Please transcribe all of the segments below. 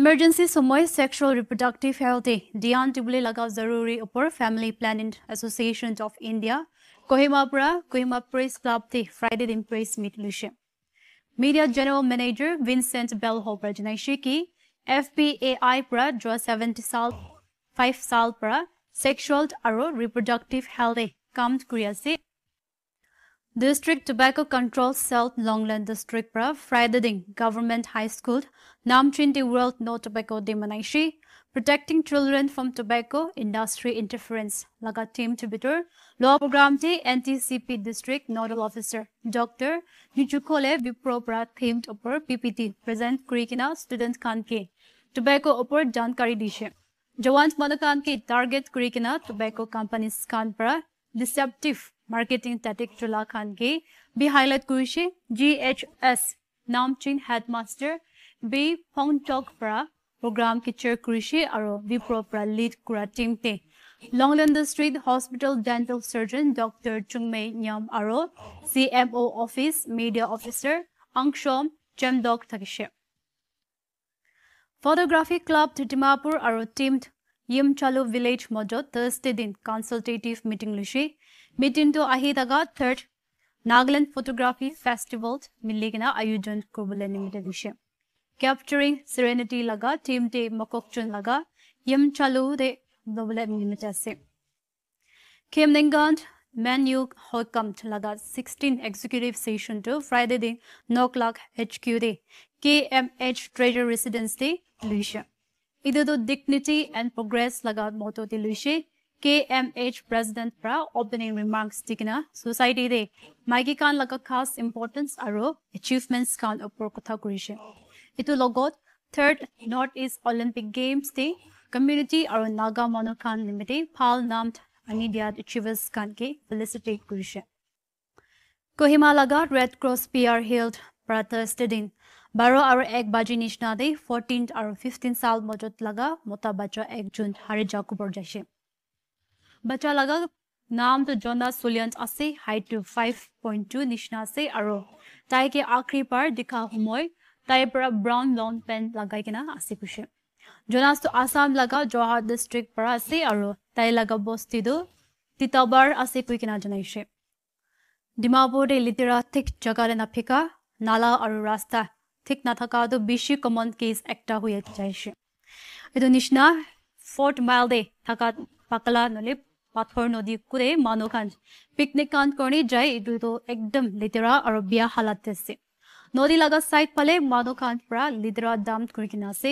Emergency সময় sexual reproductive হেলথে ধ্যান দিবলৈ লগা জৰুৰী ওপৰত family planning association of India কহিমাৰ পৰা কহিমা প্ৰেছ ক্লাবতে ফ্ৰাইডে দিন প্ৰেছ মিট লৈছে মিডিয়া জেনেৰেল মেনেজাৰ ভিনচেণ্ট বেলহ'বৰ জনাইছে কি এফ পি এ আই পৰা যোৱা ছেভেণ্টি চাল ফাইভ চাল পৰা চেক্সুৱেল আৰু ৰিপ্ৰডাক্টিভ হেলথে কাম কৰি আছে District Tobacco Control South Longland District Pra Friday Government High School Nam Chindi World No Tobacco Demonaishi Protecting Children from Tobacco Industry Interference Lagatim Team Law Program NTCP District Nodal Officer Dr. Nichukole Vipro Pra Themed Upper PPT Present Kurikina Student Kanke Tobacco Upper Jan Kari Dishe Jawan Manakanke Target Kurikina Tobacco Companies Kanpra Deceptive marketing tactic জোলা খান গে বি highlight কৰিছে G H S নামচিন headmaster বি ফং টক পৰা প্ৰগ্ৰাম কিটাৰ কৰিছে আৰু বিপ্ৰ পৰা লিড কৰা টীমটোৱে লং লেণ্ড ষ্ট্ৰীট হস্পিটেল ডেণ্টেল চাৰ্জন ডক্টৰ চুংমে নিয়ম আৰু C M O' office media officer অংশম চেমডক থাকিছে ফটোগ্ৰাফী ক্লাব ডিমাপুৰ আৰু টিমড यम चालो विलेज मजो थर्सडे दिन कंसल्टेटिव मीटिंग लुशे मीटिंग तो आही दगा थर्ड नागालैंड फोटोग्राफी फेस्टिवल मिलले ना आयोजन करबले निमित्त विषय कैप्चरिंग सेरेनिटी लगा टीम टे मकोकचुन लगा यम चालो दे बोले निमित्त से केम नेंगांड मेन्यू होकम लगा 16 एग्जीक्यूटिव सेशन तो फ्राइडे दिन 9 o'clock क्यू दे KMH ट्रेजर रेसिडेंस दे लुशे ইডো ডিগনিটি এণ্ড প্ৰগ্ৰেছ লগা মহত্ব দিলোঁ কে এম এইচ প্ৰেচিডেণ্ট পৰা অপেনিং ৰিমাৰ্কছ দি কিনে চ'চাইটিৰে মাইকী কাণ লগ খাছ ইম্পৰ্টেঞ্চ আৰু এচিভমেণ্টছ কাণ ওপৰত কথা কৰিছে এইটো লগত third North East Olympic games দি কমিউনিটি আৰু নাগা মানুহ খান নিমিত্তে ভাল নাম আনি দিয়াত এচিভাৰ্ছ কাণকে ফেলিচিটেট কৰিছে কহিমা লগা Red Cross P R health প্ৰাথাৰ ষ্টেডিং বাৰ আৰু এক বাজি নিচিনা দেই ফৰ্টিন আৰু ফিফটিন চাল মাজত লগা মতা বাচ্চা একজন হাৰি যা কোবৰ যাইছে বাচ্চা লগা নামটো জনা চলিয়ান আছে হাইটটো ফাইভ পইণ্ট টু নিচিনা আছে আৰু তাইকে আখৰি পাৰ দেখা সময় তাইৰ পৰা ব্ৰাউন লং পেণ্ট লগাই কিনে আছে কৈছে জনাজটো আসাম লগা জৱাহৰ ডিষ্ট্ৰিক্ট পৰা আছে আৰু তাই লগা বস্তিটো তিতাবাৰ আছে কৈ কিনা জনাইছে ডিমাপুৰতে লেতেৰা ঠিক জেগাৰে নাফিকা নালা আৰু ৰাস্তা ঠিক নাথাকা আদৌ বেশি কমন কেস একটা হয়ে যাইছে এই নিচিনা ফোর্ট মাইল দে থাকা পাকলা নলে পাথর নদী করে মানুষ খান পিকনিক কান করে যায় এই একদম লেতেরা আর বিয়া হালাতে আছে নদী লাগা সাইড পালে মানুষ খান প্রা লেতেরা দাম করে কিনা আছে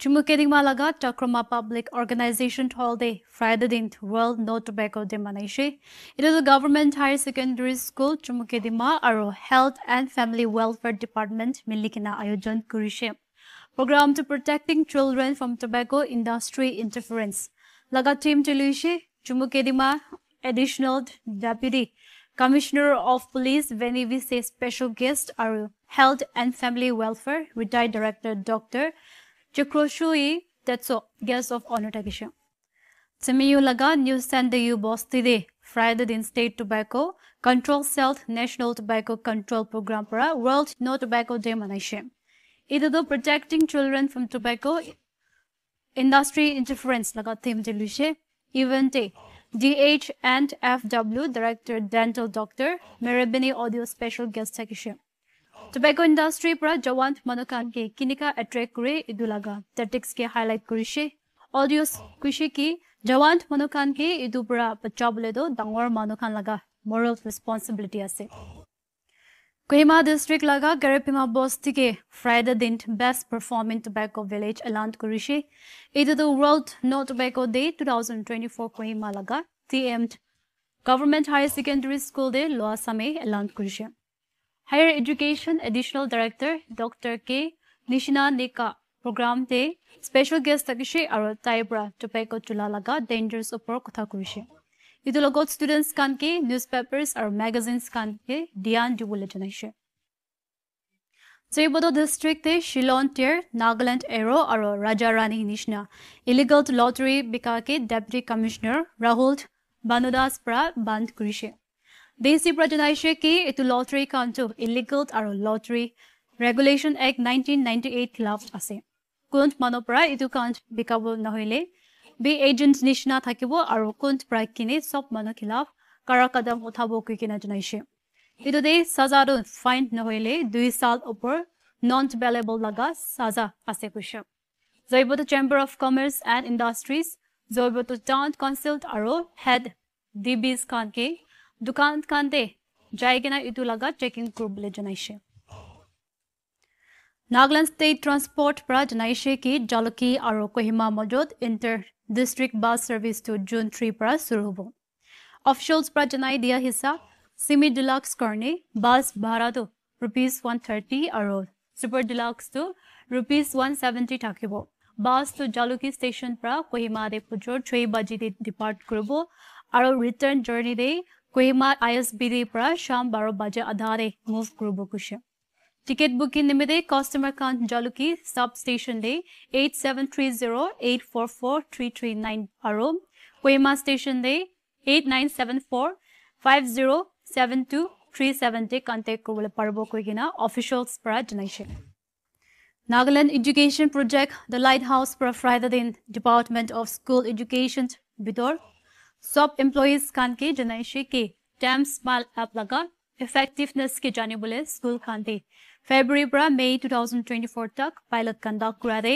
Chumukedingma laga kroma Public Organization the Friday in World No Tobacco Day manaishi. It is the government higher secondary school Chumukedima aro Health and Family Welfare Department milikina ayojan kurishi. Program to protecting children from tobacco industry interference. Laga team tulushi Chumukedima additional deputy Commissioner of Police Venivi Vise special guest Aru Health and Family Welfare, retired director Dr. जो क्रोशु ही that's ओ guest of honour टेकिश समय लगा न्यू सेंड द यू बॉस दे फ्राइड दिन स्टेट टोबैको कंट्रोल सेल्थ नेशनल टोबैको कंट्रोल प्रोग्राम पर वर्ल्ड नो टोबैको डे मनाई इधर दो protecting children from tobacco industry interference लगा थीम चलू से इवेंटे D H and F W director dental doctor मेरेबिनी ऑडियो स्पेशल गेस्ट थकिशियम टोबेको इंडस्ट्री पर जवान मनोकान के किनिका अट्रैक्ट करे इदुलागा टेटिक्स के हाईलाइट करिशे ऑडियो कुशे की जवान मनोकान के इदु पर बचाबले दो डंगोर मनोकान लगा मोरल रिस्पांसिबिलिटी आसे कोहिमा डिस्ट्रिक्ट लगा गरेपिमा बॉस टिके फ्राइडे दिन बेस्ट परफॉर्मिंग टोबेको विलेज अलांट करिशे इदु the world no tobacco day 2024 Kohima लगा TM government higher secondary school दे लोआ समय अलांट करिशे higher education additional director dr k nishina neka program te special guest takishi aro taibra tobacco tula laga dangerous upor kotha kurishi itu logot students kan ke newspapers aro magazines kan ke dian dibule janaishe Tsuibodo district te Shillong Tier, Nagaland Aero aro Raja Rani Nishna, illegal lottery bika ke Deputy Commissioner Rahul Banudas pra band kurishe. দেশজীৱ ৰাজ্য আয়ুষে কি এইটো lottery কাউণ্টো illegal আৰু lottery regulation act nineteen ninety eight লাভ আছে কোন মানৰ পৰা এইটো কাউণ্ট বিকাব নহ'লে বি এজেণ্ট নিচিনা থাকিব আৰু কোন পৰা কিনে চব মানুহ খিলাফ কাৰা কদম উঠাব কি কিনা জনাইছে এইটো দেই চাজাৰো ফাইন নহ'লে দুই চাল ওপৰ নন ভেলেবল লগা চাজা আছে কৈছে জৈৱত chamber of commerce and industries জৈৱত টাউন কনচিল আৰু হেড ডি বিজ কাউণ্ট दुकान खान दे कांदे ना इतु लगा चेकिंग ग्रुप ले जनाइशे नागालैंड स्टेट ट्रांसपोर्ट पर जनाइशे कि जालकी और कोहिमा मौजूद इंटर डिस्ट्रिक्ट बस सर्विस तो जून थ्री पर शुरू हो ऑफिशियल्स पर जनाई दिया हिस्सा सिमी डिलक्स करने बस भाड़ा तो रुपीज वन थर्टी और सुपर डिलक्स तो रुपीज वन सेवेंटी बस तो जालुकी स्टेशन पर कोहिमा दे পৰা छह बजे दे डिपार्ट ডিপাৰ্ট और रिटर्न जर्नी दे Kohima I S B T शाम बारह बजे आधारे मूव ग्रुप कुछ टिकेट बुकिंग निमित्त कस्टमर कांट जालुकी सब स्टेशन ले 8730844339 और कोहिमा स्टेशन ले 8974507237 ते कांटेक्ट करबो परबो कोइगिना ऑफिशियल्स पर जनाइशे Nagaland education project the light house पर फ्राइडे दिन डिपार्टमेंट ऑफ स्कूल एजुकेशन बिदोर सब एम्प्लॉज खान के जनाइशे के टर्म्स माल एप लगा इफेक्टिवनेस के जाने बोले स्कूल खान दे फेब्रुवरी पर मई 2024 तक पायलट कंडक्ट करा दे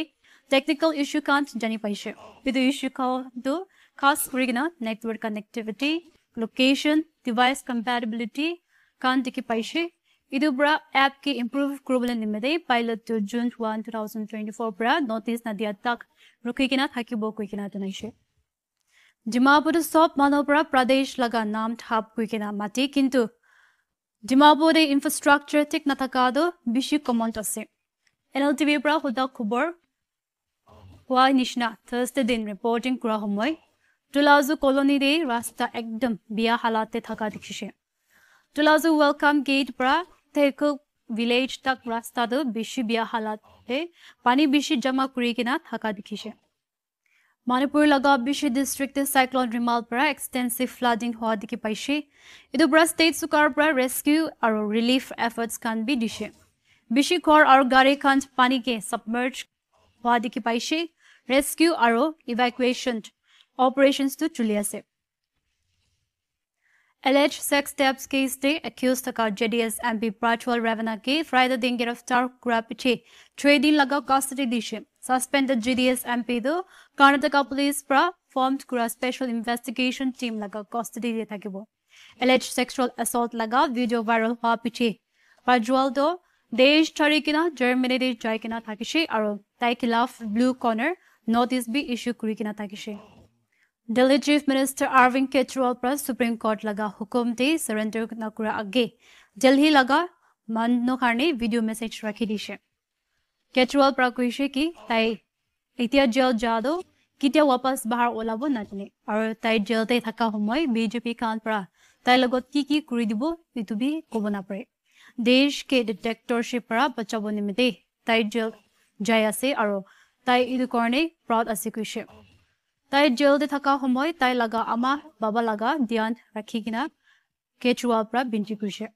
टेक्निकल इश्यू खान जानी पाइशे विदु इशू का दो खास करना network connectivity location device compatibility खान दिखी पाइशे इदु बरा ऐप के इम्प्रूव करबले निमेदे पायलट टू जून 1 2024 बरा नोटिस ना दिया तक रुकी किना थाकी बो कोई किना शे ডিমাপুরের সব মানৱৰ পৰা প্ৰদেশ লগা নাম ঠাপ হৈ কিনা মাটি কিন্তু ডিমাপুরে ইনফ্রাস্ট্রাকচার ঠিক না থাকাটো বেশি কমন আছে এন এল টিভিৰ পৰা সোধা খবৰ হোৱা নিচিনা থাৰ্ছডে দিন ৰিপৰ্টিং কৰা সময় টুলাজু কলনীৰে ৰাস্তা একদম বিয়া হালাতে থকা দেখিছে টুলাজু ৱেলকাম গেট পৰা থেকো ভিলেজ তাক ৰাস্তাটো বেছি বিয়া হালাতে পানী বেছি জমা কৰি কিনা থকা দেখিছে মণিপুৰ লগত বিশি ডিষ্ট্ৰিক্টে চাইক্লন ৰিমাল পৰা এক্সটেনচিভ ফ্লাডিং হোৱা দেখি পাইছে এইটো পৰা ষ্টেট চুকাৰৰ পৰা ৰেস্কিউ আৰু ৰিলিফ এফৰ্টছ খান বি দিছে বেছি ঘৰ আৰু গাড়ীখন পানীকে ছাবমাৰ্জ হোৱা দেখি পাইছে ৰেস্কিউ আৰু ইভেকুৱেশ্যন অপাৰেশ্যনটো চলি আছে এলেজ ছেক্স টেপছ কেছতে একিউজ থকা J D S M P প্ৰাথৱাল ৰেভেনাকে Friday দিন গিৰফ্তাৰ কৰা পিঠি থ্ৰেডিন লগা কাষ্টডি দিছে ಸಸ್ಪೆಂಡೆಡ್ ಜಿಡಿಎಸ್ ಎಂಪಿದು ಕರ್ನಾಟಕ ಪೊಲೀಸ್ ಪರ ಫಾರ್ಮ್ಡ್ ಕುರ ಸ್ಪೆಷಲ್ ಇನ್ವೆಸ್ಟಿಗೇಷನ್ ಟೀಮ್ ಲಗ ಕಸ್ಟಡಿಗೆ থাকিব এলেজ সেক্সুয়াল অ্যাসল্ট লাগা ভিডিও ভাইরাল হওয়া পিছে ৰাজৱাল্ড দেশ ছাড়ি কিনা জার্মানিতে যাই কিনা থাকিছে আৰু তাই খিলাফ ব্লু কৰ্ণাৰ নটিচ বি ইছ্যু কৰি কিনা থাকিছে দিল্লী চিফ মিনিষ্টাৰ আৰবিন্দ কেজৰিৱাল পৰা সুপ্ৰিম কোৰ্ট লগা হুকুম দি চাৰেণ্ডাৰ নকৰা আগে দিল্লী লগা মানুহৰ কাৰণে ভিডিঅ' মেছেজ ৰাখি দিছে কেচুৱাল পৰা কৈছে কি তাই এতিয়া জেল যোৱাটো কেতিয়া ৱাপাছ বাহাৰ ওলাব নাজানে আৰু তাইৰ জেলতে থকা সময় বিজেপি কাল পৰা তাইৰ লগত কি কি কৰি দিব সেইটো বি ক'ব নাপাৰে দেশ কে ডিটেক্টৰশ্বিপ পৰা বচাব নিমিত্তে তাই জেল যাই আছে আৰু তাই এইটো কাৰণেই প্ৰাউড আছে কৈছে তাই জেলতে থকা সময় তাই লগা আমাৰ বাবা লগা ধ্যান ৰাখি কিনা কেচুৱাৰ পৰা বিন্তি কৰিছে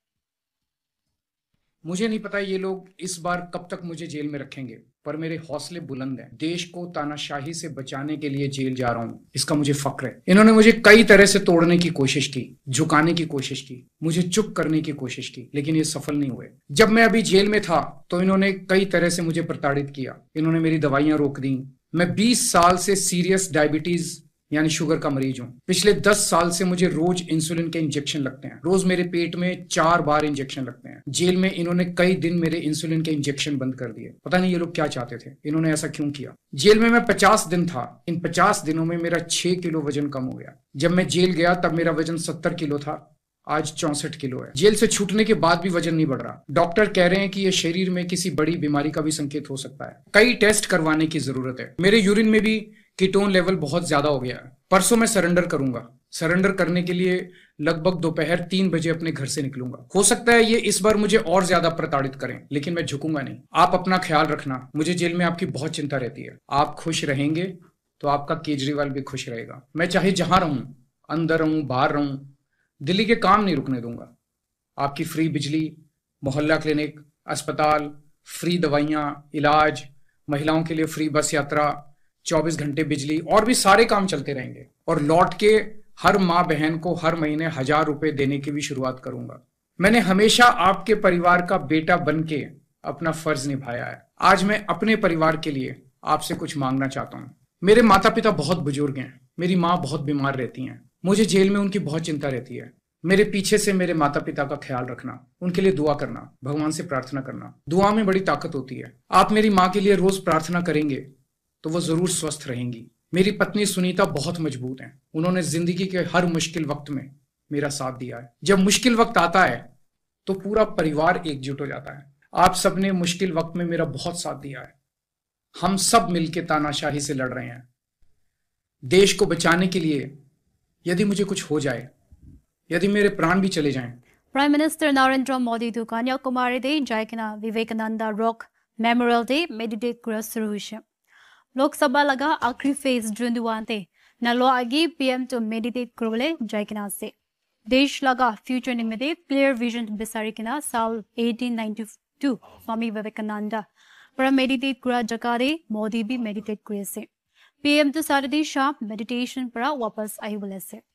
मुझे नहीं पता ये लोग इस बार कब तक मुझे जेल में रखेंगे पर मेरे हौसले बुलंद हैं देश को तानाशाही से बचाने के लिए जेल जा रहा हूं इसका मुझे फक्र है इन्होंने मुझे कई तरह से तोड़ने की कोशिश की झुकाने की कोशिश की मुझे चुप करने की कोशिश की लेकिन ये सफल नहीं हुए जब मैं अभी जेल में था तो इन्होंने कई तरह से मुझे प्रताड़ित किया इन्होंने मेरी दवाइयां रोक दी मैं 20 साल से सीरियस डायबिटीज यानी शुगर का मरीज हूँ पिछले दस साल से मुझे रोज इंसुलिन के इंजेक्शन लगते हैं रोज मेरे पेट में चार बार इंजेक्शन लगते हैं जेल में इन्होंने कई दिन मेरे इंसुलिन के इंजेक्शन बंद कर दिए पता नहीं ये लोग क्या चाहते थे इन्होंने ऐसा क्यों किया जेल में मैं पचास दिन था इन पचास दिनों में मेरा छह किलो वजन कम हो गया जब मैं जेल गया तब मेरा वजन सत्तर किलो था आज चौसठ किलो है जेल से छूटने के बाद भी वजन नहीं बढ़ रहा डॉक्टर कह रहे हैं कि ये शरीर में किसी बड़ी बीमारी का भी संकेत हो सकता है कई टेस्ट करवाने की जरूरत है मेरे यूरिन में भी कीटोन लेवल बहुत ज़्यादा हो गया है परसों मैं सरेंडर करूंगा सरेंडर करने के लिए लगभग दोपहर तीन बजे अपने घर से निकलूंगा हो सकता है ये इस बार मुझे और ज्यादा प्रताड़ित करें लेकिन मैं झुकूंगा नहीं आप अपना ख्याल रखना मुझे जेल में आपकी बहुत चिंता रहती है आप खुश रहेंगे तो आपका केजरीवाल भी खुश रहेगा मैं चाहे जहां रहूं अंदर रहूं बाहर रहूं दिल्ली के काम नहीं रुकने दूंगा आपकी फ्री बिजली मोहल्ला क्लिनिक अस्पताल फ्री दवाइयाँ इलाज महिलाओं के लिए फ्री बस यात्रा चौबीस घंटे बिजली और भी सारे काम चलते रहेंगे और लौट के हर माँ बहन को हर महीने हजार रुपए देने की भी शुरुआत करूंगा मैंने हमेशा आपके परिवार का बेटा बन के अपना फर्ज निभाया है आज मैं अपने परिवार के लिए आपसे कुछ मांगना चाहता हूँ मेरे माता पिता बहुत बुजुर्ग हैं मेरी माँ बहुत बीमार रहती हैं मुझे जेल में उनकी बहुत चिंता रहती है मेरे पीछे से मेरे माता पिता का ख्याल रखना उनके लिए दुआ करना भगवान से प्रार्थना करना दुआ में बड़ी ताकत होती है आप मेरी माँ के लिए रोज प्रार्थना करेंगे तो वो ज़रूर स्वस्थ रहेंगी मेरी पत्नी सुनीता बहुत मजबूत हैं उन्होंने ज़िंदगी के हर मुश्किल वक्त में मेरा साथ दिया है जब मुश्किल वक्त आता है तो पूरा परिवार एकजुट हो जाता है आप सबने मुश्किल वक्त में मेरा बहुत साथ दिया है हम सब मिलकर तानाशाही से लड़ रहे हैं देश को बचाने के लिए यदि मुझे कुछ हो जाए यदि मेरे प्राण भी चले जाएं prime minister Narendra Modi du Kanyakumari Day jaikina Vivekananda Rock Memorial Day meditate kura লোক সভা লগা আখৰি ফেজ যোন দিওঁতে নলোৱা আগে পি এম টো মেডিটেট কৰিবলৈ যাই কিনা আছে দেশ লগা ফিউচাৰ নিমিত্তে ক্লিয়াৰ ভিজন বিচাৰি কিনা চাউল এইটিন নাইনটি টু স্বামী বিবেকানন্দ পৰা মেডিটেট কৰা জেগাৰে মোদী বি মেডিটেট কৰি আছে পি এম টো ছাৰ্টাৰডে শ্বাম মেডিটেশ্যন পৰা ৱাপাছ আহিবলৈ আছে